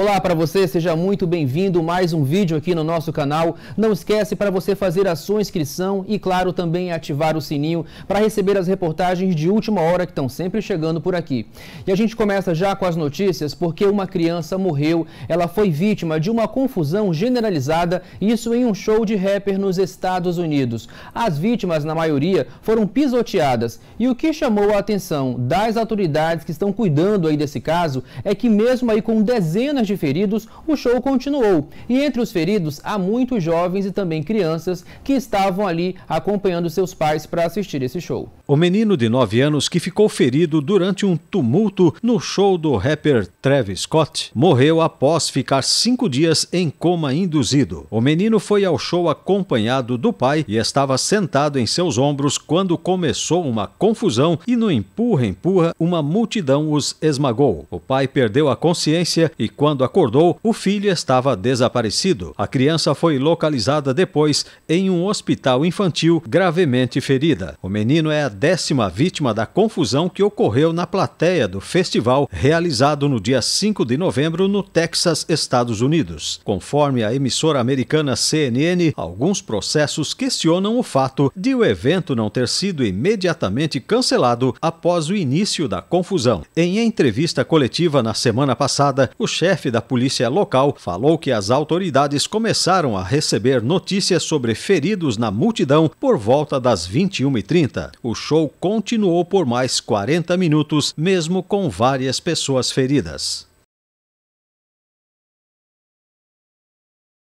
Olá para você, seja muito bem-vindo mais um vídeo aqui no nosso canal. Não esquece para você fazer a sua inscrição e claro também ativar o sininho para receber as reportagens de última hora que estão sempre chegando por aqui. E a gente começa já com as notícias porque uma criança morreu. Ela foi vítima de uma confusão generalizada, isso em um show de rapper nos Estados Unidos. As vítimas, na maioria, foram pisoteadas. E o que chamou a atenção das autoridades que estão cuidando aí desse caso é que mesmo aí com dezenas de feridos, o show continuou. E entre os feridos há muitos jovens e também crianças que estavam ali acompanhando seus pais para assistir esse show. O menino de 9 anos que ficou ferido durante um tumulto no show do rapper Travis Scott morreu após ficar cinco dias em coma induzido. O menino foi ao show acompanhado do pai e estava sentado em seus ombros quando começou uma confusão e no empurra-empurra uma multidão os esmagou. O pai perdeu a consciência e quando quando acordou, o filho estava desaparecido. A criança foi localizada depois em um hospital infantil gravemente ferida. O menino é a décima vítima da confusão que ocorreu na plateia do festival realizado no dia 5 de novembro no Texas, Estados Unidos. Conforme a emissora americana CNN, alguns processos questionam o fato de o evento não ter sido imediatamente cancelado após o início da confusão. Em entrevista coletiva na semana passada, o chefe chefe da polícia local falou que as autoridades começaram a receber notícias sobre feridos na multidão por volta das 21h30. O show continuou por mais 40 minutos, mesmo com várias pessoas feridas.